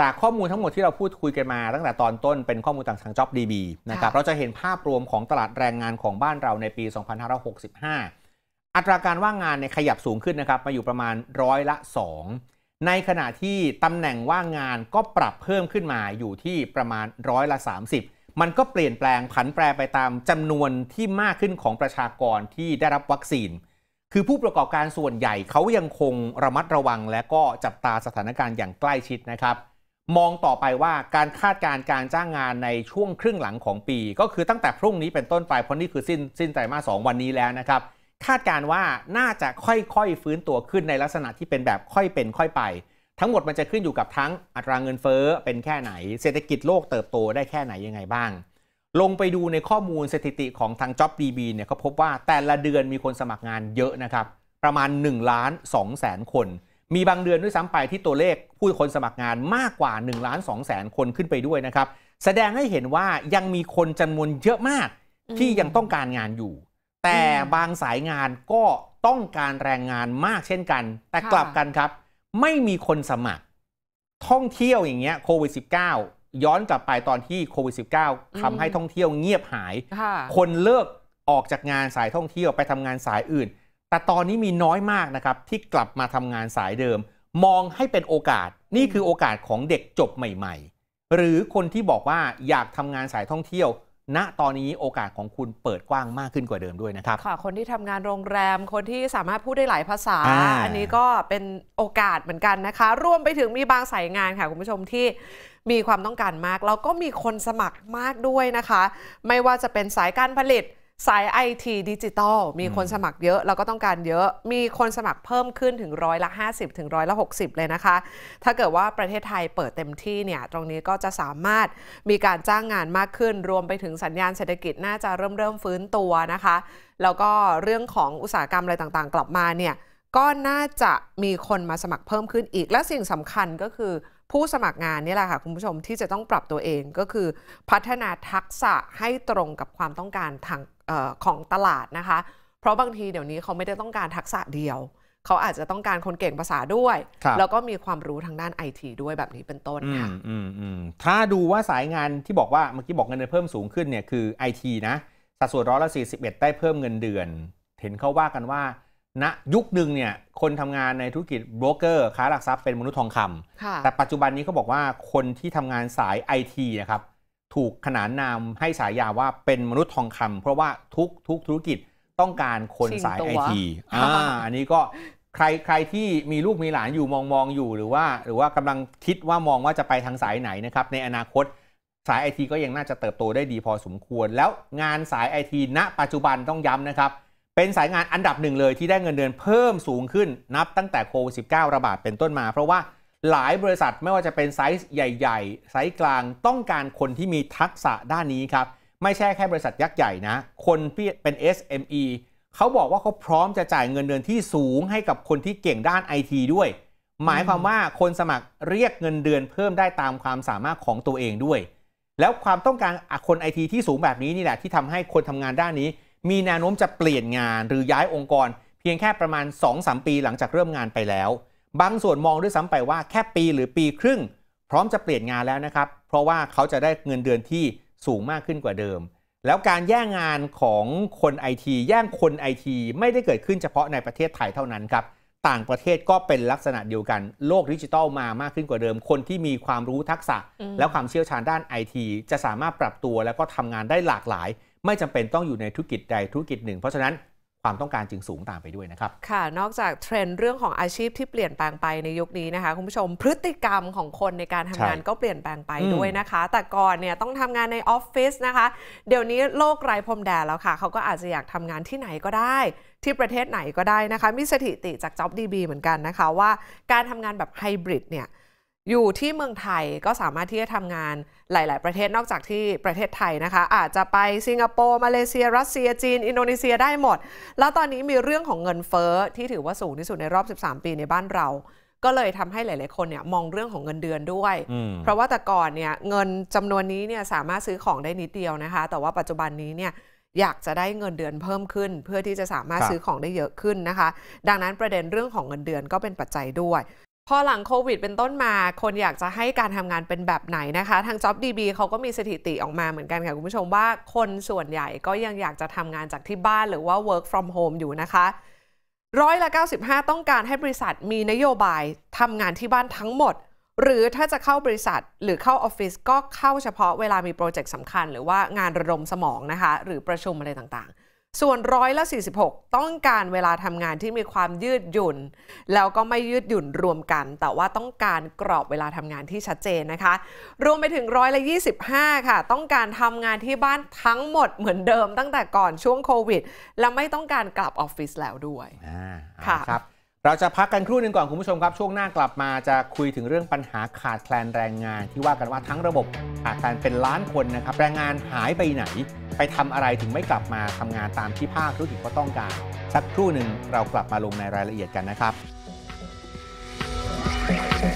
จากข้อมูลทั้งหมดที่เราพูดคุยกันมาตั้งแต่ตอนต้นเป็นข้อมูลต่างทาง JobDB นะครับ เราจะเห็นภาพรวมของตลาดแรงงานของบ้านเราในปี 2565 อัตราการว่างงานในขยับสูงขึ้นนะครับ มาอยู่ประมาณร้อยละ2ในขณะที่ตำแหน่งว่างงานก็ปรับเพิ่มขึ้นมาอยู่ที่ประมาณร้อยละ30 มันก็เปลี่ยนแปลงผันแปรไปตามจำนวนที่มากขึ้นของประชากรที่ได้รับวัคซีน คือผู้ประกอบการส่วนใหญ่เขายังคงระมัดระวังและก็จับตาสถานการณ์อย่างใกล้ชิดนะครับมองต่อไปว่าการคาดการณ์การจ้างงานในช่วงครึ่งหลังของปี ก็คือตั้งแต่พรุ่งนี้เป็นต้นไปเพราะนี่คือสิ้นสิ้นไตรมาสสวันนี้แล้วนะครับคาดการว่าน่าจะค่อยๆฟื้นตัวขึ้นในลักษณะที่เป็นแบบค่อยเป็น ค่อยไป ทั้งหมดมันจะขึ้นอยู่กับทั้งอัตราเงินเฟ้อเป็นแค่ไหน เศรษฐกิจโลกเติบโตได้แค่ไหนยังไงบ้าง ลงไปดูในข้อมูลสถิติของทาง JobDB เนี่ยเขาพบว่าแต่ละเดือนมีคนสมัครงานเยอะนะครับประมาณ1ล้าน2แสนคนมีบางเดือนด้วยซ้ำไปที่ตัวเลข ผู้คนสมัครงานมากกว่า1ล้านสองแสนคนขึ้นไปด้วยนะครับ แสดงให้เห็นว่ายังมีคนจำนวนเยอะมากที่ยังต้องการงานอยู่ แต่บางสายงานก็ต้องการแรงงานมากเช่นกัน แต่กลับกันครับ ไม่มีคนสมัครท่องเที่ยวอย่างเงี้ยโควิด -19 ย้อนกลับไปตอนที่โควิด -19 ทำให้ท่องเที่ยวเงียบหาย คนเลิก ออกจากงานสายท่องเที่ยวไปทำงานสายอื่นแต่ตอนนี้มีน้อยมากนะครับที่กลับมาทำงานสายเดิม มองให้เป็นโอกาสนี่คือโอกาสของเด็กจบใหม่ๆ หรือคนที่บอกว่าอยากทำงานสายท่องเที่ยวณนะตอนนี้โอกาสของคุณเปิดกว้างมากขึ้นกว่าเดิมด้วยนะครับค่ะคนที่ทำงานโรงแรมคนที่สามารถพูดได้หลายภาษาออันนี้ก็เป็นโอกาสเหมือนกันนะคะรวมไปถึงมีบางสายงานค่ะคุณผู้ชมที่มีความต้องการมากแล้วก็มีคนสมัครมากด้วยนะคะ ไม่ว่าจะเป็นสายการผลิตสายไอทีดิจิตอลมีคนสมัครเยอะ แล้วก็ต้องการเยอะ มีคนสมัครเพิ่มขึ้นถึงร้อยละ50 ถึงร้อยละ60 เลยนะคะ ถ้าเกิดว่าประเทศไทยเปิดเต็มที่เนี่ยตรงนี้ก็จะสามารถมีการจ้างงานมากขึ้น รวมไปถึงสัญญาณเศรษฐกิจน่าจะเริ่มเริ่มฟื้นตัวนะคะ แล้วก็เรื่องของอุตสาหกรรมอะไรต่าง ๆ กลับมาเนี่ยก็น่าจะมีคนมาสมัครเพิ่มขึ้นอีก และสิ่งสำคัญก็คือผู้สมัครงานนี่แหละค่ะคุณผู้ชมที่จะต้องปรับตัวเองก็คือ พัฒนาทักษะให้ตรงกับความต้องการทางออของตลาดนะคะ เพราะบางทีเดี๋ยวนี้เขาไม่ได้ต้องการทักษะเดียว เขาอาจจะต้องการคนเก่งภาษาด้วย แล้วก็มีความรู้ทางด้านไอทีด้วยแบบนี้เป็นต้นค่ะถ้าดูว่าสายงานที่บอกว่าเมื่อกี้บอกเงินเดือนเพิ่มสูงขึ้นเนี่ย คือไอทีนะสัดส่วนร้อยละสสี่ิบเอ็ดได้เพิ่มเงินเดือน เห็นเขาว่ากันว่าณนะยุคหนึ่งเนี่ยคนทำงานในธุรกิจโบรกเกอร์ค้าหลักทรัพย์เป็นมนุษย์ทองคำแต่ปัจจุบันนี้เขาบอกว่าคนที่ทำงานสายไอทีนะครับถูกขนานนามให้ฉายาว่าเป็นมนุษย์ทองคำ เพราะว่าทุกทุกธุรกิจต้องการคนสายไอทีอ่าอันนี้ก็ใครใครที่มีลูกมีหลานอยู่มองมองอยู่หรือว่า หรือว่ากำลังคิดว่ามองว่าจะไปทางสายไหนนะครับในอนาคตสายไอทีก็ยังน่าจะเติบโตได้ดีพอสมควรแล้วงานสายไอทีณปัจจุบันต้องย้ำนะครับเป็นสายงานอันดับหนึ่งเลยที่ได้เงินเดือนเพิ่มสูงขึ้นนับตั้งแต่โควิด -19 ระบาดเป็นต้นมา เพราะว่าหลายบริษัทไม่ว่าจะเป็นไซส์ใหญ่ ๆ ไซส์กลางต้องการคนที่มีทักษะด้านนี้ครับไม่ใช่แค่บริษัทยักษ์ใหญ่นะคนที่เป็น SME เขาบอกว่าเขาพร้อมจะจ่ายเงินเดือนที่สูง ให้กับคนที่เก่งด้านไอทีด้วย หมายความว่าคนสมัครเรียกเงินเดือนเพิ่มได้ตามความสามารถของตัวเองด้วย แล้วความต้องการคนไอทีที่สูงแบบนี้นี่แหละที่ทำให้คนทำงานด้านนี้ มีแนวโน้มจะเปลี่ยนงานหรือย้ายองค์กร เพียงแค่ประมาณ 2-3 ปีหลังจากเริ่มงานไปแล้วบางส่วนมองด้วยซ้ำไปว่าแค่ปีหรือปีครึ่ง พร้อมจะเปลี่ยนงานแล้วนะครับ เพราะว่าเขาจะได้เงินเดือนที่สูงมากขึ้นกว่าเดิม แล้วการแย่งงานของคนไอทีแย่งคนไอทีไม่ได้เกิดขึ้นเฉพาะในประเทศไทยเท่านั้นครับ ต่างประเทศก็เป็นลักษณะเดียวกัน โลกดิจิทัลมามากขึ้นกว่าเดิมคนที่มีความรู้ทักษะ และความเชี่ยวชาญด้านไอทีจะสามารถปรับตัวแล้วก็ทำงานได้หลากหลาย ไม่จำเป็นต้องอยู่ในธุรกิจใดธุรกิจหนึ่ง เพราะฉะนั้นความต้องการจึงสูงตามไปด้วยนะครับค่ะ นอกจากเทรนด์เรื่องของอาชีพที่เปลี่ยนแปลงไปในยุคนี้นะคะคุณผู้ชมพฤติกรรมของคนในการทำงานก็เปลี่ยนแปลงไปด้วยนะคะ แต่ก่อนเนี่ยต้องทำงานในออฟฟิศนะคะ เดี๋ยวนี้โลกไร้พรมแดนแล้วค่ะ เขาก็อาจจะอยากทำงานที่ไหนก็ได้ ที่ประเทศไหนก็ได้นะคะมีสถิติจาก JobDB เหมือนกันนะคะว่าการทำงานแบบไฮบริดเนี่ยอยู่ที่เมืองไทยก็สามารถที่จะทำงานหลาย ๆ ประเทศนอกจากที่ประเทศไทยนะคะ อาจจะไปสิงคโปร์มาเลเซีย รัสเซีย จีน อินโดนีเซียได้หมด แล้วตอนนี้มีเรื่องของเงินเฟอ้อที่ถือว่าสูงที่สุดในรอบ 13 ปีในบ้านเรา ก็เลยทำให้หลาย ๆ คนเนี่ยมองเรื่องของเงินเดือนด้วย เพราะว่าแต่ก่อนเนี่ยเงินจำนวนนี้เนี่ยสามารถซื้อของได้นิดเดียวนะคะ แต่ว่าปัจจุบันนี้เนี่ยอยากจะได้เงินเดือนเพิ่มขึ้น เพื่อที่จะสามารถซื้อของได้เยอะขึ้นนะคะ ดังนั้นประเด็นเรื่องของเงินเดือนก็เป็นปัจจัยด้วยพอหลังโควิดเป็นต้นมา คนอยากจะให้การทำงานเป็นแบบไหนนะคะ ทาง JobDB เขาก็มีสถิติออกมาเหมือนกันค่ะคุณผู้ชมว่าคนส่วนใหญ่ก็ยังอยากจะทำงานจากที่บ้านหรือว่า work from home อยู่นะคะ ร้อยละ 95 ต้องการให้บริษัทมีนโยบายทำงานที่บ้านทั้งหมด หรือถ้าจะเข้าบริษัทหรือเข้าออฟฟิศก็เข้าเฉพาะเวลามีโปรเจกต์สำคัญ หรือว่างานระดมสมองนะคะหรือประชุมอะไรต่างๆส่วนร้อยละ46 ต้องการเวลาทำงานที่มีความยืดหยุ่น แล้วก็ไม่ยืดหยุ่นรวมกัน แต่ว่าต้องการกรอบเวลาทำงานที่ชัดเจนนะคะ รวมไปถึงร้อยละ25 ค่ะ ต้องการทำงานที่บ้านทั้งหมดเหมือนเดิมตั้งแต่ก่อนช่วงโควิด และไม่ต้องการกลับออฟฟิศแล้วด้วยค่ะครับเราจะพักกันครู่หนึ่งก่อนคุณผู้ชมครับ ช่วงหน้ากลับมาจะคุยถึงเรื่องปัญหาขาดแคลนแรงงานที่ว่ากันว่าทั้งระบบขาดแคลนเป็นล้านคนนะครับ แรงงานหายไปไหน ไปทำอะไรถึงไม่กลับมาทำงานตามที่ภาคธุรกิจเขาต้องการสักครู่หนึ่งเรากลับมาลงในรายละเอียดกันนะครับ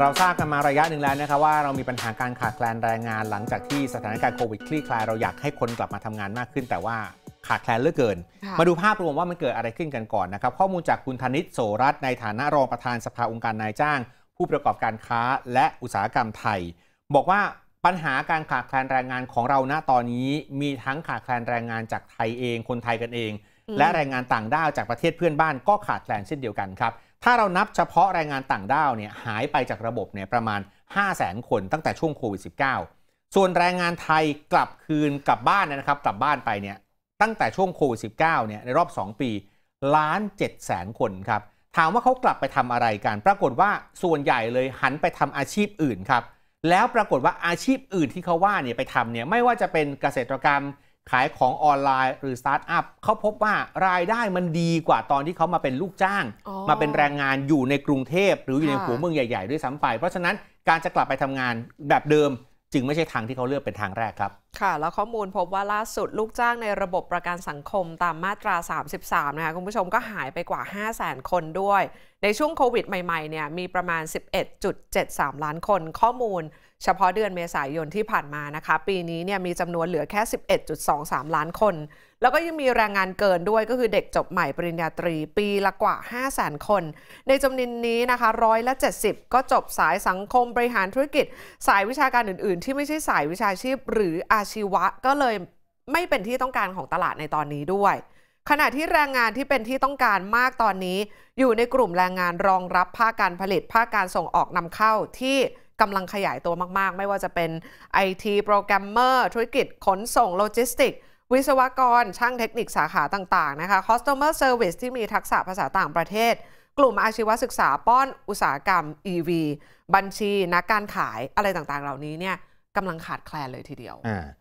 เราทราบกันมาระยะหนึ่งแล้วนะครับว่าเรามีปัญหาการขาดแคลนแรงงานหลังจากที่สถานการณ์โควิดคลี่คลาย เราอยากให้คนกลับมาทำงานมากขึ้นแต่ว่าขาดแคลนเหลือเกิน มาดูภาพรวมว่ามันเกิดอะไรขึ้นกันก่อนนะครับ ข้อมูลจากคุณธนิตโสรัตในฐานะรองประธานสภาองค์การนายจ้าง ผู้ประกอบการค้าและอุตสาหกรรมไทย บอกว่าปัญหาการขาดแคลนแรงงานของเราณตอนนี้มีทั้งขาดแคลนแรงงานจากไทยเอง คนไทยกันเอง และแรงงานต่างด้าวจากประเทศเพื่อนบ้านก็ขาดแคลนเช่นเดียวกันครับถ้าเรานับเฉพาะแรงงานต่างด้าวเนี่ยหายไปจากระบบเนี่ยประมาณ 5 0 0แสนคนตั้งแต่ช่วงโควิด -19 ส่วนแรงงานไทยกลับคืนกลับบ้านนะครับกลับบ้านไปเนี่ยตั้งแต่ช่วงโควิด -19 เนี่ยในรอบ 2 ปีล้านเจ็ดแสนคนครับถามว่าเขากลับไปทำอะไรกัน ปรากฏว่าส่วนใหญ่เลยหันไปทำอาชีพอื่นครับแล้วปรากฏว่าอาชีพอื่นที่เขาว่าเนี่ยไปทำเนี่ยไม่ว่าจะเป็นเกษตรกรรมขายของออนไลน์หรือสตาร์ทอัพเขาพบว่ารายได้มันดีกว่าตอนที่เขามาเป็นลูกจ้าง มาเป็นแรงงานอยู่ในกรุงเทพหรืออยู่ในหัวเมืองใหญ่ๆ ด้วยซ้ำไป เพราะฉะนั้นการจะกลับไปทำงานแบบเดิม จึงไม่ใช่ทางที่เขาเลือกเป็นทางแรกครับ ค่ะ แล้วข้อมูลพบว่าล่าสุดลูกจ้างในระบบประกันสังคมตามมาตรา 33 นะคะคุณผู้ชมก็หายไปกว่า 5 0 0 0 0 0คนด้วยในช่วงโควิดใหม่ๆเนี่ยมีประมาณ11.73 ล้านคนข้อมูลเฉพาะเดือนเมษายนที่ผ่านมานะคะปีนี้เนี่ยมีจำนวนเหลือแค่ 11.23 ล้านคน แล้วก็ยังมีแรงงานเกินด้วย ก็คือเด็กจบใหม่ปริญญาตรี ปีละกว่า 5 0 0 0 0 0คน ในจำนวนนี้นะคะร้อยละ 70 ก็จบสายสังคมบริหารธุรกิจ สายวิชาการอื่นๆ ที่ไม่ใช่สายวิชาชีพหรืออาชีวะ ก็เลยไม่เป็นที่ต้องการของตลาดในตอนนี้ด้วย ขณะที่แรงงานที่เป็นที่ต้องการมากตอนนี้ อยู่ในกลุ่มแรงงานรองรับภาคการผลิตภาคการส่งออกนำเข้าที่กำลังขยายตัวมาก ๆ ไม่ว่าจะเป็น IT โปรแกรมเมอร์ธุรกิจ ขนส่ง โลจิสติก วิศวกร ช่างเทคนิคสาขาต่างๆนะคะ customer service ที่มีทักษะภาษาต่างประเทศ กลุ่มอาชีวศึกษาป้อน อุตสาหกรรม EV บัญชีนักการขายอะไรต่างๆเหล่านี้เนี่ยกำลังขาดแคลนเลยทีเดียว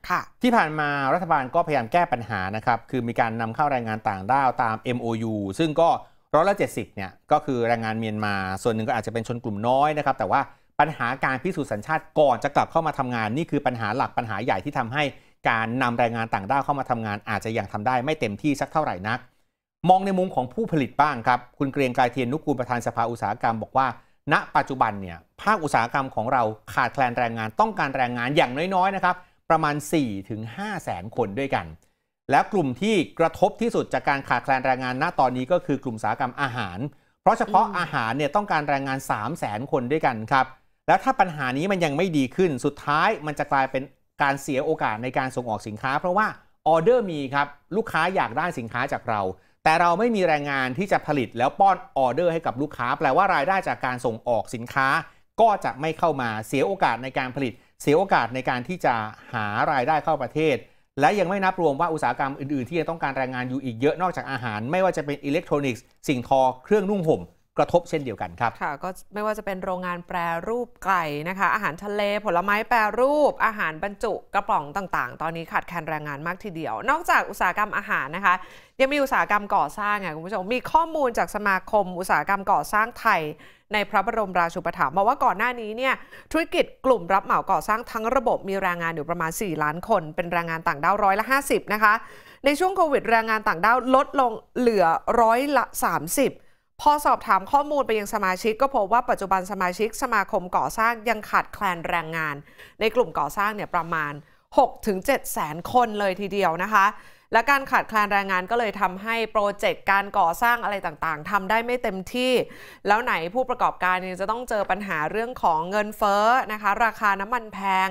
ค่ะที่ผ่านมารัฐบาลก็พยายามแก้ปัญหานะครับคือมีการนำเข้าแรงงานต่างด้าวตาม MOU ซึ่งก็ร้อยละเจ็ดสิบเนี่ยก็คือแรงงานเมียนมา ส่วนหนึ่งก็อาจจะเป็นชนกลุ่มน้อยนะครับแต่ว่าปัญหาการพิสูจน์สัญชาติก่อนจะกลับเข้ามาทำงานนี่คือปัญหาหลักปัญหาใหญ่ที่ทำให้การนำแรงงานต่างด้าวเข้ามาทำงาน อาจจะยังทำได้ไม่เต็มที่สักเท่าไหร่นักมองในมุมของผู้ผลิตบ้างครับคุณเกรียงกายเทียนนุกูลประธานสภาอุตสาหกรรมบอกว่าณ ปัจจุบันเนี่ยภาคอุตสาหกรรมของเราขาดแคลนแรงงานต้องการแรงงานอย่างน้อยๆนะครับประมาณ4่ถึงห้าแสนคนด้วยกัน และกลุ่มที่กระทบที่สุดจากการขาดแคลนแรงงานณตอนนี้ก็คือกลุ่มอุตสาหกรรมอาหาร เพราะเฉพาะอาหารเนี่ยต้องการแรงงาน 3 0 0แสนคนด้วยกันครับแล้วถ้าปัญหานี้มันยังไม่ดีขึ้น สุดท้ายมันจะกลายเป็นการเสียโอกาสในการส่งออกสินค้า เพราะว่าออเดอร์มีครับลูกค้าอยากได้สินค้าจากเรา แต่เราไม่มีแรงงานที่จะผลิต แล้วป้อนออเดอร์ให้กับลูกค้า แปลว่ารายได้จากการส่งออกสินค้า ก็จะไม่เข้ามาเสียโอกาสในการผลิต เสียโอกาสในการที่จะหารายได้เข้าประเทศ และยังไม่นับรวมว่าอุตสาหกรรมอื่นๆ ที่ยังต้องการแรงงานอยู่อีกเยอะนอกจากอาหาร ไม่ว่าจะเป็นอิเล็กทรอนิกส์สิ่งทอเครื่องนุ่งห่มกระทบเช่นเดียวกันครับค่ะก็ไม่ว่าจะเป็นโรงงานแปรรูปไก่นะคะอาหารทะเลผลไม้แปรรูป อาหารบรรจุกระป๋องต่าง ๆ ตอนนี้ขาดแคลนแรงงานมากทีเดียว นอกจากอุตสาหกรรมอาหารนะคะ ยังมีอุตสาหกรรมก่อสร้างไงคุณผู้ชมมีข้อมูลจากสมาคมอุตสาหกรรมก่อสร้างไทย ในพระบรมราชูปถัมภ์บอกว่าก่อนหน้านี้เนี่ยธุรกิจกลุ่มรับเหมาก่อสร้างทั้งระบบมีแรงงานอยู่ประมาณ4ล้านคนเป็นแรงงานต่างด้าวร้อยละ50นะคะในช่วงโควิดแรงงานต่างด้าวลดลงเหลือร้อยละ30พอสอบถามข้อมูลไปยังสมาชิกก็พบว่าปัจจุบันสมาชิกสมาคมก่อสร้างยังขาดแคลนแรงงาน ในกลุ่มก่อสร้างเนี่ยประมาณ6-7แสนคนเลยทีเดียวนะคะ และการขาดแคลนแรงงานก็เลยทำให้โปรเจกต์การก่อสร้างอะไรต่างๆทำได้ไม่เต็มที่ แล้วไหนผู้ประกอบการเนี่ยจะต้องเจอปัญหาเรื่องของเงินเฟ้อนะคะราคาน้ำมันแพง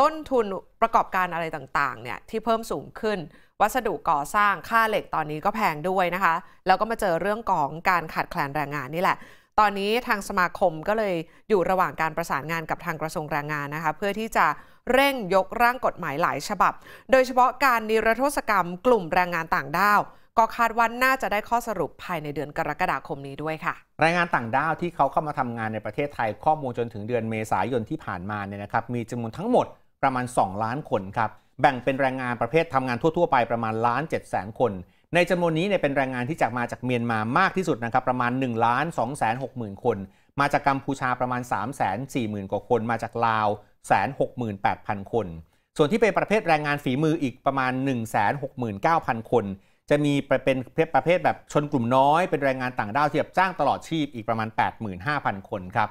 ต้นทุนประกอบการอะไรต่างๆเนี่ยที่เพิ่มสูงขึ้นวัสดุก่อสร้าง ค่าเหล็ก ตอนนี้ก็แพงด้วยนะคะ แล้วก็มาเจอเรื่องของการขาดแคลนแรงงานนี่แหละ ตอนนี้ทางสมาคมก็เลยอยู่ระหว่างการประสานงานกับทางกระทรวงแรงงานนะคะเพื่อที่จะเร่งยกร่างกฎหมายหลายฉบับ โดยเฉพาะการนิรโทษกรรมกลุ่มแรงงานต่างด้าว ก็คาดว่าน่าจะได้ข้อสรุปภายในเดือนกรกฎาคมนี้ด้วยค่ะ แรงงานต่างด้าวที่เขาเข้ามาทำงานในประเทศไทย ข้อมูลจนถึงเดือนเมษายนที่ผ่านมาเนี่ยนะครับ มีจำนวนทั้งหมดประมาณ 2 ล้านคนครับแบ่งเป็นแรงงานประเภททำงานทั่ว ๆ ไปประมาณล้าน7 0 0 0 0 คน ในจำนวนนี้เนี่ยเป็นแรงงานที่จากมาจากเมียนมามากที่สุดนะครับประมาณ1ล้าน2 6 0 0 0 0คน มาจากกัมพูชาประมาณ 3 4 0 0 0 0กว่าคน มาจากลาว 168,000คนส่วนที่เป็นประเภทแรงงานฝีมืออีกประมาณ 169,000 คน จะมีเป็นประเภทแบบชนกลุ่มน้อยเป็นแรงงานต่างด้าวที่แบบจ้างตลอดชีพอีกประมาณ 85,000 คนครับ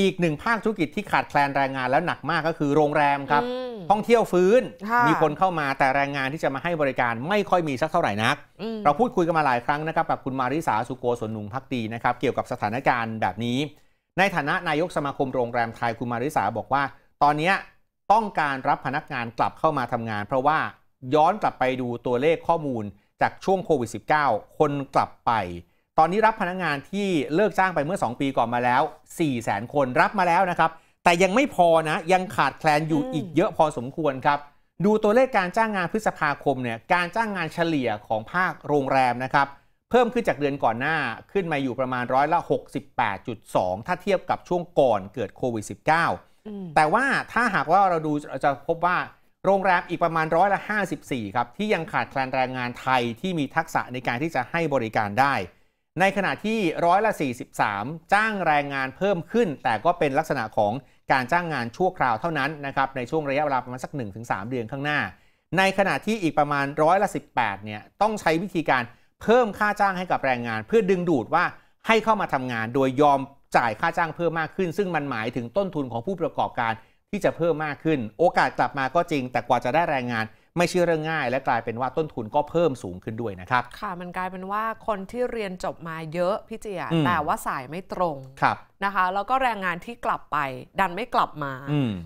อีกหนึ่งภาคธุรกิจที่ขาดแคลนแรงงานแล้วหนักมากก็คือโรงแรมครับท่องเที่ยวฟื้นมีคนเข้ามาแต่แรงงานที่จะมาให้บริการไม่ค่อยมีสักเท่าไหร่นัก เราพูดคุยกันมาหลายครั้งนะครับ กับคุณมาริสาสุโกสนุงพักดีนะครับ เกี่ยวกับสถานการณ์แบบนี้ ในฐานะนายกสมาคมโรงแรมไทย คุณมาริสาบอกว่าตอนนี้ต้องการรับพนักงานกลับเข้ามาทำงานเพราะว่าย้อนกลับไปดูตัวเลขข้อมูลจากช่วงโควิด -19 คนกลับไป ตอนนี้รับพนักงานที่เลิกจ้างไปเมื่อ 2 ปีก่อนมาแล้ว 4 0 0 0 0 0คนรับมาแล้วนะครับแต่ยังไม่พอนะยังขาดแคลนอยู่อีกเยอะพอสมควรครับ ดูตัวเลขการจ้างงานพฤษภาคมเนี่ยการจ้างงานเฉลี่ยของภาคโรงแรมนะครับเพิ่มขึ้นจากเดือนก่อนหน้าขึ้นมาอยู่ประมาณร้อยละ68.2ถ้าเทียบกับช่วงก่อนเกิดโควิด -19 แต่ว่าถ้าหากว่าเราดูจะพบว่าโรงแรมอีกประมาณร้อยละ54ครับที่ยังขาดแคลนแรงงานไทยที่มีทักษะในการที่จะให้บริการได้ในขณะที่ร้อยละ 43 จ้างแรงงานเพิ่มขึ้น แต่ก็เป็นลักษณะของการจ้างงานชั่วคราวเท่านั้นนะครับในช่วงระยะเวลาประมาณสัก1-3เดือนข้างหน้าในขณะที่อีกประมาณร้อยละ18เนี่ยต้องใช้วิธีการเพิ่มค่าจ้างให้กับแรงงาน เพื่อดึงดูดว่าให้เข้ามาทำงาน โดยยอมจ่ายค่าจ้างเพิ่มมากขึ้นซึ่งมันหมายถึงต้นทุนของผู้ประกอบการที่จะเพิ่มมากขึ้น โอกาสกลับมาก็จริง แต่กว่าจะได้แรงงานไม่ใช่เรื่องง่าย และกลายเป็นว่าต้นทุนก็เพิ่มสูงขึ้นด้วยนะครับค่ะมันกลายเป็นว่าคนที่เรียนจบมาเยอะพี่เจียแต่ว่าสายไม่ตรงครับนะคะแล้วก็แรงงานที่กลับไป ดันไม่กลับมา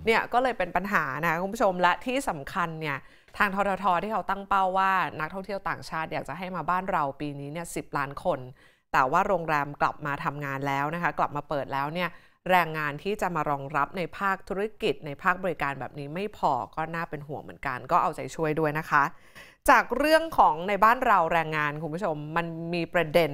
เนี่ยก็เลยเป็นปัญหานะคุณผู้ชมและที่สำคัญเนี่ย ทางทททที่เขาตั้งเป้าว่านักท่องเที่ยวต่างชาติ อยากจะให้มาบ้านเราปีนี้เนี่ยสิล้านคน แต่ว่าโรงแรมกลับมาทำงานแล้วนะคะ กลับมาเปิดแล้วเนี่ยแรงงานที่จะมารองรับในภาคธุรกิจ ในภาคบริการแบบนี้ไม่พอก็น่าเป็นห่วงเหมือนกัน ก็เอาใจช่วยด้วยนะคะ จากเรื่องของในบ้านเราแรงงานคุณผู้ชม มันมีประเด็น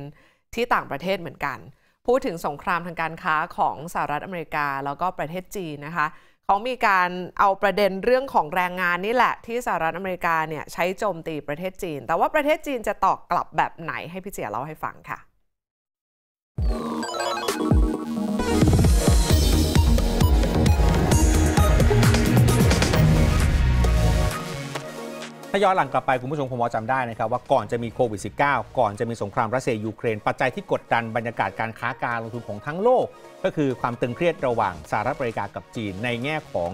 ที่ต่างประเทศเหมือนกัน พูดถึงสงครามทางการค้าของสหรัฐอเมริกา แล้วก็ประเทศจีนนะคะเขามีการเอาประเด็นเรื่องของแรงงานนี่แหละ ที่สหรัฐอเมริกาเนี่ยใช้โจมตีประเทศจีน แต่ว่าประเทศจีนจะตอบกลับแบบไหนให้พี่เจียเล่าให้ฟังค่ะถ้าย้อนหลังกลับไปคุณผู้ชมคงพอจำได้นะครับว่าก่อนจะมีโควิด -19 ก่อนจะมีสงครามรัสเซียยูเครนปัจจัยที่กดดันบรรยากาศการค้าการลงทุนของทั้งโลก ก็คือความตึงเครียดระหว่างสหรัฐอเมริกากับจีน ในแง่ของ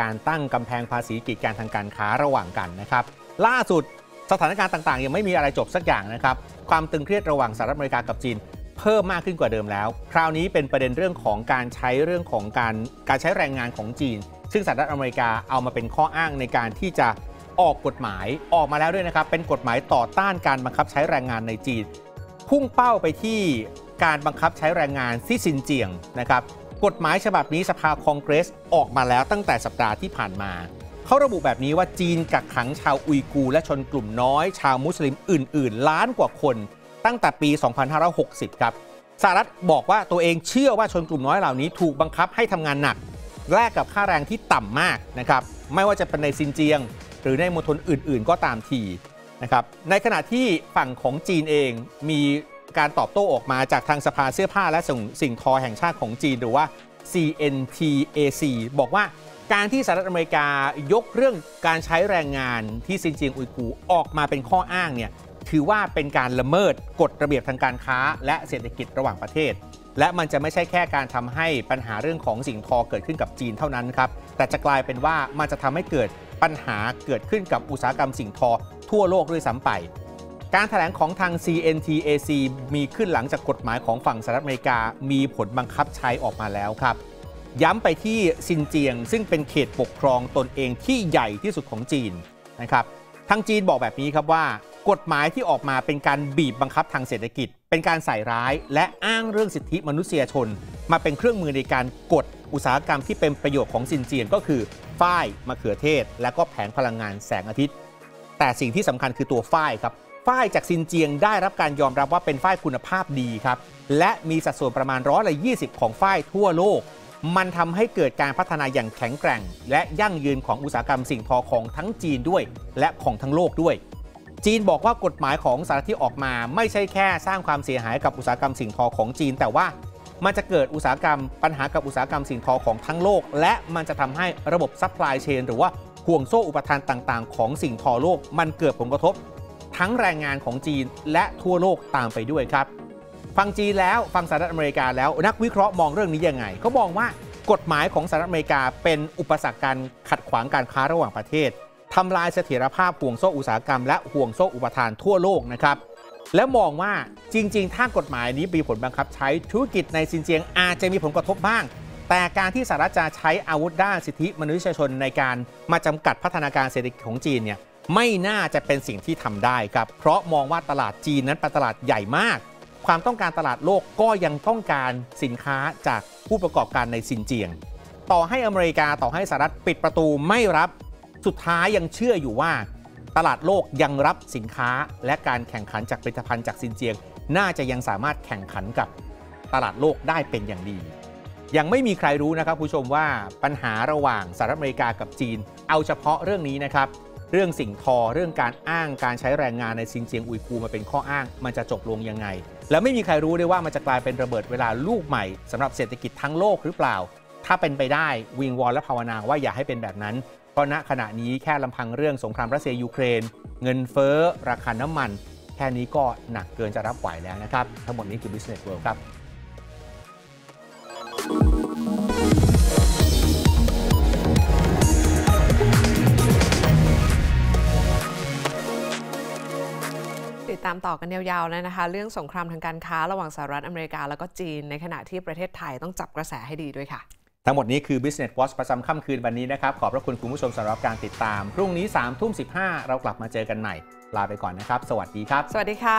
การตั้งกำแพงภาษีกีดการทางการค้าระหว่างกันนะครับล่าสุดสถานการณ์ต่างๆ ยังไม่มีอะไรจบสักอย่างนะครับ ความตึงเครียดระหว่างสหรัฐอเมริกากับจีน เพิ่มมากขึ้นกว่าเดิมแล้ว คราวนี้เป็นประเด็นเรื่องของการใช้เรื่องของการการใช้แรงงานของจีน ซึ่งสหรัฐอเมริกาเอามาเป็นข้ออ้างในการที่จะออกกฎหมายออกมาแล้วด้วยนะครับ เป็นกฎหมายต่อต้านการบังคับใช้แรงงานในจีน พุ่งเป้าไปที่การบังคับใช้แรงงานที่ซินเจียงนะครับ กฎหมายฉบับนี้สภาคองเกรสออกมาแล้วตั้งแต่สัปดาห์ที่ผ่านมา เขาระบุแบบนี้ว่าจีนกักขังชาวอุยกู และชนกลุ่มน้อยชาวมุสลิมอื่น ๆ ล้านกว่าคนตั้งแต่ปี2560ครับสหรัฐบอกว่าตัวเองเชื่อว่าชนกลุ่มน้อยเหล่านี้ ถูกบังคับให้ทำงานหนักแลกกับค่าแรงที่ต่ำมากนะครับไม่ว่าจะเป็นในซินเจียงรือในมณฑลอื่นๆ ก็ตามทีนะครับในขณะที่ฝั่งของจีนเองมีการตอบโต้ออกมาจากทางสภาเสื้อผ้า และสิ่งทอแห่งชาติของจีนหรือว่า CNTAC บอกว่า การที่สหรัฐอเมริกายกเรื่องการใช้แรงงานที่ซินเจียงอุยกูออกมาเป็นข้ออ้างเนี่ยถือว่าเป็นการละเมิดกฎระเบียบทางการค้า และเศรษฐกิจระหว่างประเทศ และมันจะไม่ใช่แค่การทำให้ปัญหาเรื่องของสิ่งทอเกิดขึ้นกับจีนเท่านั้นครับแต่จะกลายเป็นว่ามันจะทำให้เกิดปัญหาเกิดขึ้นกับอุตสาหกรรมสิ่งทอทั่วโลกด้วยซ้ำไป การถแถลงของทาง CNTAC มีขึ้นหลังจากกฎหมายของฝั่งสหรัฐอเมริกามีผลบังคับใช้ออกมาแล้วครับ ย้ำไปที่ซินเจียงซึ่งเป็นเขตปกครองตนเองที่ใหญ่ที่สุดของจีนนะครับ ทางจีนบอกแบบนี้ครับว่า กฎหมายที่ออกมาเป็นการบีบบังคับทางเศรษฐกิจ เป็นการใส่ร้าย และอ้างเรื่องสิทธิมนุษยชน มาเป็นเครื่องมือในการกดอุตสาหกรรมที่เป็นประโยชน์ของซินเจียนก็คือฝ้าย มะเขือเทศ และก็แผงพลังงานแสงอาทิตย์ แต่สิ่งที่สำคัญคือตัวฝ้ายครับฝ้ายจากซินเจียงได้รับการยอมรับว่าเป็นฝ้ายคุณภาพดีครับและมีสัดส่วนประมาณร้อยละยีของฝ้ายทั่วโลก มันทำให้เกิดการพัฒนาอย่างแข็งแกร่ง และยั่งยืนของอุตสาหกรรมสิ่งทอของทั้งจีนด้วย และของทั้งโลกด้วย จีนบอกว่ากฎหมายของสารที่ออกมา ไม่ใช่แค่สร้างความเสียหายกับอุตสาหกรรมสิ่งทอของจีน แต่ว่ามันจะเกิดอุตสาหกรรม ปัญหากับอุตสาหกรรมสิ่งทอของทั้งโลก และมันจะทำให้ระบบซัพพลายเชนหรือว่าห่วงโซ่อุปทานต่าง ๆ ของสิ่งทอโลก มันเกิดผลกระทบ ทั้งแรงงานของจีนและทั่วโลกตามไปด้วยครับ ฟังจีนแล้วฟังสหรัฐอเมริกาแล้ว นักวิเคราะห์มองเรื่องนี้ยังไงเขามองว่ากฎหมายของสหรัฐอเมริกาเป็นอุปสรรคการขัดขวางการค้าระหว่างประเทศทำลายเสถียรภาพห่วงโซ่อุตสาหกรรม และห่วงโซ่อุปทานทั่วโลกนะครับแล้วมองว่าจริงๆ ถ้ากฎหมายนี้มีผลบังคับใช้ธุรกิจในซินเจียง อาจจะมีผลกระทบบ้าง แต่การที่สหรัฐจะใช้อาวุธด้านสิทธิมนุษยชนในการมาจำกัดพัฒนาการเศรษฐกิจของจีนเนี่ยไม่น่าจะเป็นสิ่งที่ทำได้ครับเพราะมองว่าตลาดจีนนั้นเป็นตลาดใหญ่มาก ความต้องการตลาดโลกก็ยังต้องการสินค้าจากผู้ประกอบการในซินเจียง ต่อให้อเมริกาต่อให้สหรัฐปิดประตูไม่รับสุดท้ายยังเชื่ออยู่ว่าตลาดโลกยังรับสินค้าและการแข่งขันจากผลิตภัณฑ์จากซินเจียงน่าจะยังสามารถแข่งขันกับตลาดโลกได้เป็นอย่างดี ยังไม่มีใครรู้นะครับผู้ชมว่าปัญหาระหว่างสหรัฐอเมริกากับจีน เอาเฉพาะเรื่องนี้นะครับ เรื่องสิ่งทอ เรื่องการอ้างการใช้แรงงานในซินเจียงอุยกูมาเป็นข้ออ้างมันจะจบลงยังไง และไม่มีใครรู้ด้วยว่ามันจะกลายเป็นระเบิดเวลาลูกใหม่สำหรับเศรษฐกิจทั้งโลกหรือเปล่าถ้าเป็นไปได้วิงวอนและภาวนาว่าอย่าให้เป็นแบบนั้น เพราะณขณะนี้แค่ลำพังเรื่องสงครามรัสเซียยูเครน เงินเฟ้อราคาน้ำมัน แค่นี้ก็หนักเกินจะรับไหวแล้วนะครับ ทั้งหมดนี้คือ Business World ครับ ติดตามต่อกันยาวๆเลยนะคะ เรื่องสงครามทางการค้าระหว่างสหรัฐอเมริกาแล้วก็จีนในขณะที่ประเทศไทยต้องจับกระแสให้ดีด้วยค่ะทั้งหมดนี้คือ Business Watch ประจำค่ำคืนวันนี้นะครับ ขอบพระคุณคุณผู้ชมสำหรับการติดตาม พรุ่งนี้3ามทุ่มสิเรากลับมาเจอกันใหม่ ลาไปก่อนนะครับ สวัสดีครับ สวัสดีค่ะ